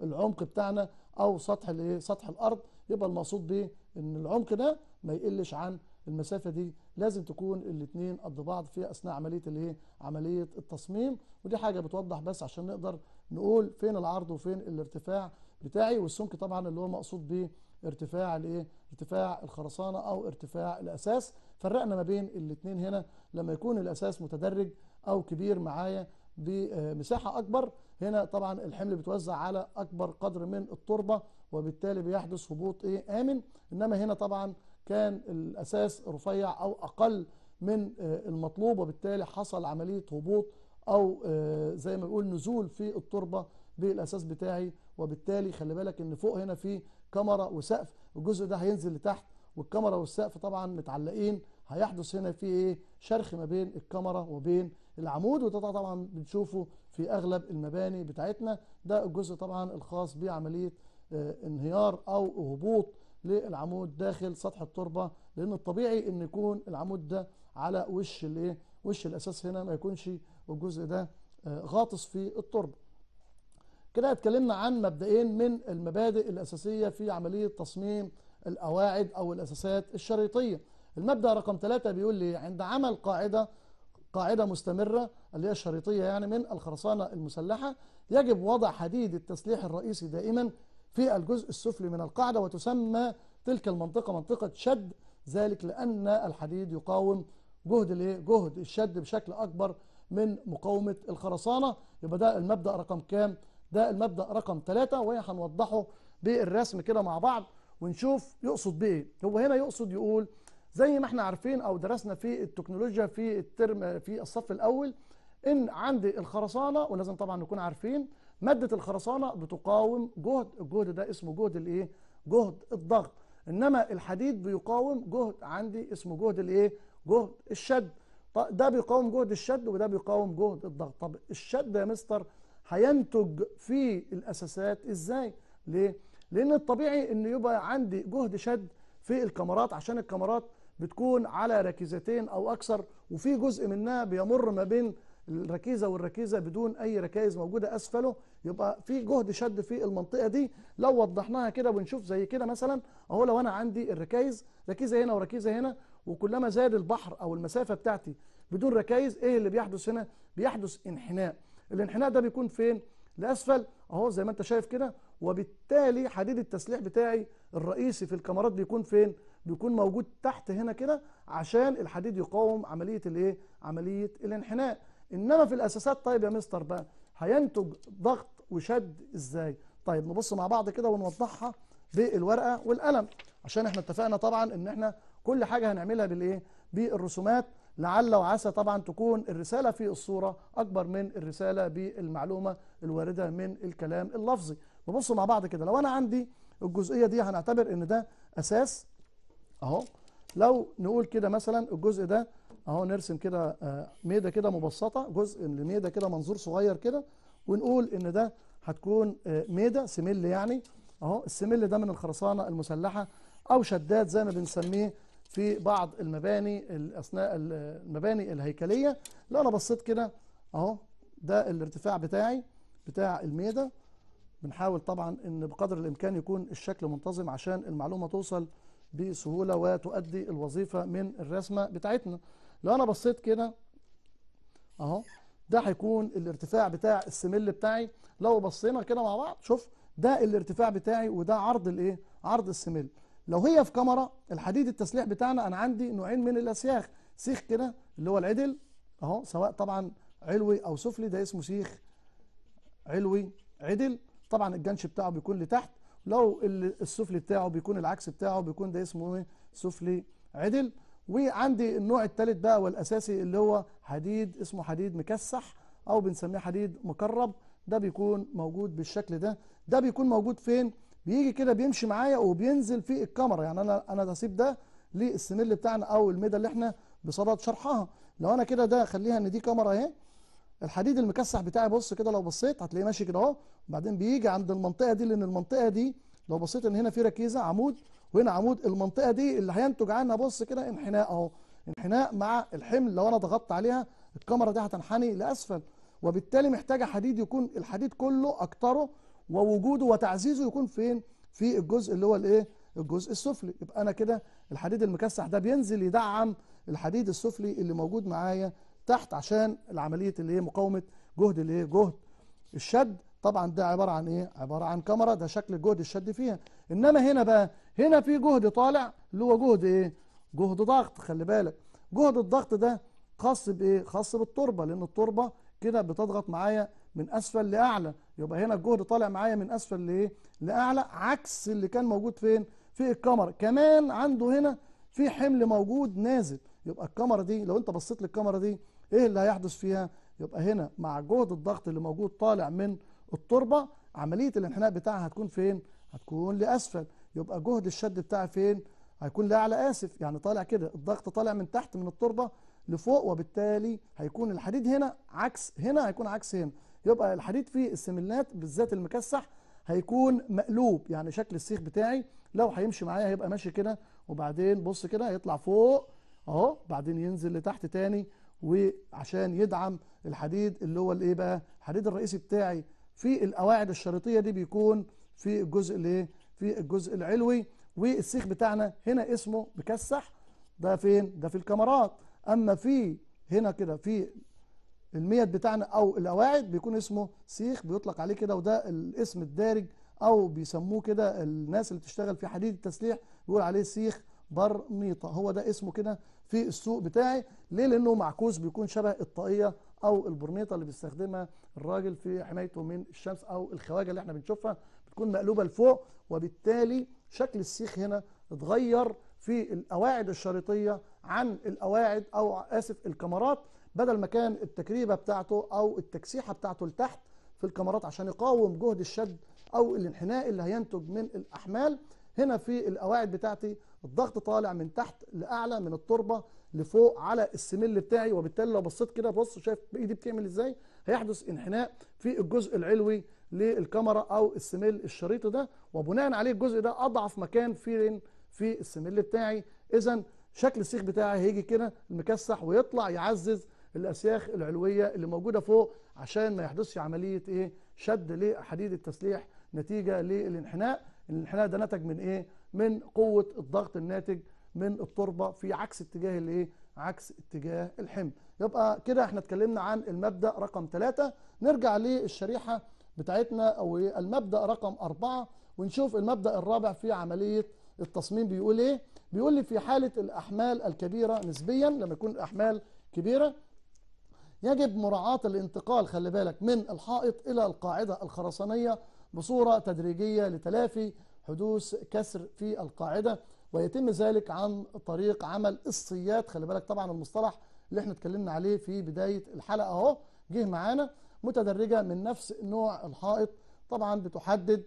للعمق بتاعنا او سطح سطح الارض يبقى المقصود بيه ان العمق ده ما يقلش عن المسافة دي لازم تكون الاثنين قد بعض في اثناء عملية الايه عملية التصميم ودي حاجة بتوضح بس عشان نقدر نقول فين العرض وفين الارتفاع بتاعي والسمك طبعا اللي هو مقصود بيه ارتفاع الايه ارتفاع الخرسانه او ارتفاع الاساس فرقنا ما بين الاثنين هنا لما يكون الاساس متدرج او كبير معايا بمساحه اكبر هنا طبعا الحمل بيتوزع على اكبر قدر من التربه وبالتالي بيحدث هبوط ايه امن انما هنا طبعا كان الاساس رفيع او اقل من المطلوب وبالتالي حصل عمليه هبوط او زي ما بيقول نزول في التربه بالاساس بتاعي وبالتالي خلي بالك ان فوق هنا في كاميرا وسقف الجزء ده هينزل لتحت والكاميرا والسقف طبعا متعلقين هيحدث هنا في ايه شرخ ما بين الكاميرا وبين العمود وده طبعا بنشوفه في اغلب المباني بتاعتنا ده الجزء طبعا الخاص بعمليه آه، انهيار او هبوط للعمود داخل سطح التربه لان الطبيعي ان يكون العمود ده على وش الايه وش الاساس هنا ما يكونش الجزء ده آه، غاطس في التربه كده اتكلمنا عن مبدئين من المبادئ الأساسية في عملية تصميم القواعد أو الأساسات الشريطية المبدأ رقم ثلاثة بيقول لي عند عمل قاعدة قاعدة مستمرة اللي هي الشريطية يعني من الخرسانة المسلحة يجب وضع حديد التسليح الرئيسي دائما في الجزء السفلي من القاعدة وتسمى تلك المنطقة منطقة شد ذلك لأن الحديد يقاوم جهد الايه؟ جهد الشد بشكل أكبر من مقاومة الخرسانة يبقى ده المبدأ رقم كام؟ ده المبدأ رقم ثلاثة وهي هنوضحه بالرسم كده مع بعض ونشوف يقصد بيه إيه. هو هنا يقصد يقول زي ما احنا عارفين او درسنا في التكنولوجيا في الترم في الصف الاول ان عندي الخرسانه ولازم طبعا نكون عارفين ماده الخرسانه بتقاوم جهد الجهد ده اسمه جهد الايه جهد الضغط انما الحديد بيقاوم جهد عندي اسمه جهد الايه جهد الشد طيب، ده بيقاوم جهد الشد وده بيقاوم جهد الضغط طب الشد يا مستر هينتج في الاساسات ازاي ليه لان الطبيعي ان يبقى عندي جهد شد في الكاميرات عشان الكاميرات بتكون على ركيزتين او اكثر وفي جزء منها بيمر ما بين الركيزه والركيزه بدون اي ركائز موجوده اسفله يبقى في جهد شد في المنطقه دي لو وضحناها كده ونشوف زي كده مثلا اهو لو انا عندي الركائز ركيزه هنا وركيزه هنا وكلما زاد البحر او المسافه بتاعتي بدون ركائز ايه اللي بيحدث هنا بيحدث انحناء الانحناء ده بيكون فين لاسفل اهو زي ما انت شايف كده وبالتالي حديد التسليح بتاعي الرئيسي في الكاميرات بيكون فين بيكون موجود تحت هنا كده عشان الحديد يقاوم عمليه الايه عمليه الانحناء انما في الاساسات طيب يا مستر بقى هينتج ضغط وشد ازاي طيب نبص مع بعض كده ونوضحها بالورقه والقلم عشان احنا اتفقنا طبعا ان احنا كل حاجه هنعملها بالايه بالرسومات لعل وعسى طبعا تكون الرسالة في الصورة أكبر من الرسالة بالمعلومة الواردة من الكلام اللفظي نبص مع بعض كده لو أنا عندي الجزئية دي هنعتبر إن ده أساس أهو لو نقول كده مثلا الجزء ده أهو نرسم كده آه، ميدة كده مبسطة جزء لميدة كده منظور صغير كده ونقول إن ده هتكون آه، ميدة سميل يعني أهو السميل ده من الخرسانة المسلحة أو شداد زي ما بنسميه في بعض المباني اثناء المباني الهيكليه لو انا بصيت كده اهو ده الارتفاع بتاعي بتاع الميده بنحاول طبعا ان بقدر الامكان يكون الشكل منتظم عشان المعلومه توصل بسهوله وتؤدي الوظيفه من الرسمه بتاعتنا لو انا بصيت كده اهو ده هيكون الارتفاع بتاع السمل بتاعي لو بصينا كده مع بعض شوف ده الارتفاع بتاعي وده عرض الايه عرض السمل لو هي في كاميرا الحديد التسليح بتاعنا انا عندي نوعين من الاسياخ سيخ كده اللي هو العدل اهو سواء طبعا علوي او سفلي ده اسمه سيخ علوي عدل طبعا الجنش بتاعه بيكون لتحت لو السفلي بتاعه بيكون العكس بتاعه بيكون ده اسمه ايه سفلي عدل وعندي النوع الثالث بقى والاساسي اللي هو حديد اسمه حديد مكسح او بنسميه حديد مكرب ده بيكون موجود بالشكل ده ده بيكون موجود فين بيجي كده بيمشي معايا وبينزل في الكاميرا يعني انا انا هسيب ده للسميل بتاعنا او الميدا اللي احنا بصدد شرحها لو انا كده ده اخليها ان دي كاميرا اهي الحديد المكسح بتاعي بص كده لو بصيت هتلاقيه ماشي كده اهو وبعدين بيجي عند المنطقه دي لان المنطقه دي لو بصيت ان هنا في ركيزه عمود وهنا عمود المنطقه دي اللي هينتج عنها بص كده انحناء اهو انحناء مع الحمل لو انا ضغطت عليها الكاميرا دي هتنحني لاسفل وبالتالي محتاجه حديد يكون الحديد كله اكتره ووجوده وتعزيزه يكون فين في الجزء اللي هو الايه الجزء السفلي يبقى انا كده الحديد المكسح ده بينزل يدعم الحديد السفلي اللي موجود معايا تحت عشان العمليه اللي هي مقاومه جهد الايه جهد الشد طبعا ده عباره عن ايه عباره عن كاميرا ده شكل جهد الشد فيها انما هنا بقى هنا في جهد طالع اللي هو جهد ايه جهد ضغط خلي بالك جهد الضغط ده خاص بايه خاص بالتربه لان التربه كده بتضغط معايا من اسفل لاعلى يبقى هنا الجهد طالع معايا من اسفل لايه لاعلى عكس اللي كان موجود فين في الكاميرا كمان عنده هنا في حمل موجود نازل يبقى الكاميرا دي لو انت بصيت للكاميرا دي ايه اللي هيحدث فيها يبقى هنا مع جهد الضغط اللي موجود طالع من التربه عمليه الانحناء بتاعها هتكون فين هتكون لاسفل يبقى جهد الشد بتاعي فين هيكون لاعلى اسف يعني طالع كده الضغط طالع من تحت من التربه لفوق وبالتالي هيكون الحديد هنا عكس هنا هيكون عكس هنا يبقى الحديد في السملات بالذات المكسح هيكون مقلوب يعني شكل السيخ بتاعي لو هيمشي معايا هيبقى ماشي كده وبعدين بص كده هيطلع فوق اهو بعدين ينزل لتحت تاني وعشان يدعم الحديد اللي هو الايه بقى الحديد الرئيسي بتاعي في القواعد الشريطيه دي بيكون في الجزء الايه في الجزء العلوي والسيخ بتاعنا هنا اسمه مكسح ده فين ده في الكاميرات اما في هنا كده في الميت بتاعنا او القواعد بيكون اسمه سيخ بيطلق عليه كده وده الاسم الدارج او بيسموه كده الناس اللي بتشتغل في حديد التسليح بيقول عليه سيخ برنيطه هو ده اسمه كده في السوق بتاعي ليه لانه معكوس بيكون شبه الطاقيه او البرنيطه اللي بيستخدمها الراجل في حمايته من الشمس او الخواجه اللي احنا بنشوفها بتكون مقلوبه لفوق وبالتالي شكل السيخ هنا اتغير في القواعد الشريطية عن القواعد أو آسف الكاميرات بدل ما كان التكريبة بتاعته أو التكسيحة بتاعته لتحت في الكاميرات عشان يقاوم جهد الشد أو الانحناء اللي هينتج من الأحمال هنا في القواعد بتاعتي الضغط طالع من تحت لأعلى من التربة لفوق على السميل بتاعي وبالتالي لو بصيت كده بص شايف بإيدي بتعمل ازاي هيحدث انحناء في الجزء العلوي للكاميرا او السميل الشريط ده وبناء عليه الجزء ده اضعف مكان في في السميل بتاعي اذا شكل السيخ بتاعي هيجي كده المكسح ويطلع يعزز الاسياخ العلويه اللي موجوده فوق عشان ما يحدثش عمليه ايه شد لحديد التسليح نتيجه للانحناء الانحناء ده نتج من ايه من قوه الضغط الناتج من التربه في عكس اتجاه الايه عكس اتجاه الحمل يبقى كده احنا اتكلمنا عن المبدا رقم ثلاثة نرجع للشريحه بتاعتنا او المبدا رقم أربعة ونشوف المبدا الرابع في عمليه التصميم بيقول ايه بيقول لي في حالة الأحمال الكبيرة نسبيا لما يكون الأحمال كبيرة يجب مراعاة الانتقال خلي بالك من الحائط إلى القاعدة الخرسانية بصورة تدريجية لتلافي حدوث كسر في القاعدة ويتم ذلك عن طريق عمل الصيات خلي بالك طبعا المصطلح اللي احنا اتكلمنا عليه في بداية الحلقة اهو جه معانا متدرجة من نفس نوع الحائط طبعا بتحدد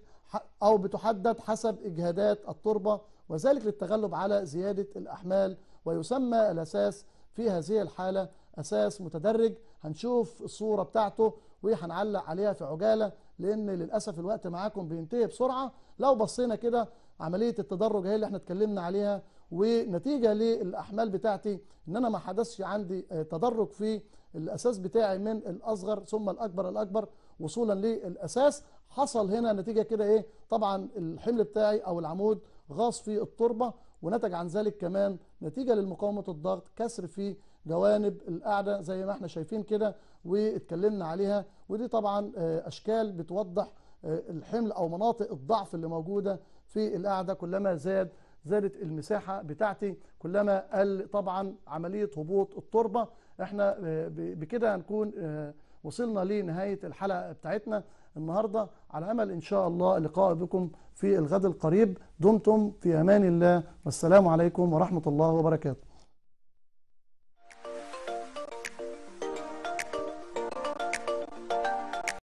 أو بتحدد حسب إجهادات التربة وذلك للتغلب على زيادة الأحمال ويسمى الأساس في هذه الحالة أساس متدرج هنشوف الصورة بتاعته وهنعلق عليها في عجالة لأن للأسف الوقت معاكم بينتهي بسرعة لو بصينا كده عملية التدرج هي اللي احنا اتكلمنا عليها ونتيجة للأحمال بتاعتي إن أنا ما حدثش عندي آه، تدرج في الأساس بتاعي من الأصغر ثم الأكبر الأكبر وصولا للأساس حصل هنا نتيجة كده ايه طبعا الحمل بتاعي او العمود غاص في التربة ونتج عن ذلك كمان نتيجة لمقاومة الضغط كسر في جوانب القاعدة زي ما احنا شايفين كده واتكلمنا عليها ودي طبعا آه، اشكال بتوضح آه، الحمل او مناطق الضعف اللي موجودة في القاعدة كلما زاد زادت المساحة بتاعتي كلما قل طبعا عملية هبوط التربة احنا آه، بكده هنكون وصلنا لنهاية الحلقة بتاعتنا النهارده على امل ان شاء الله اللقاء بكم في الغد القريب دمتم في امان الله والسلام عليكم ورحمه الله وبركاته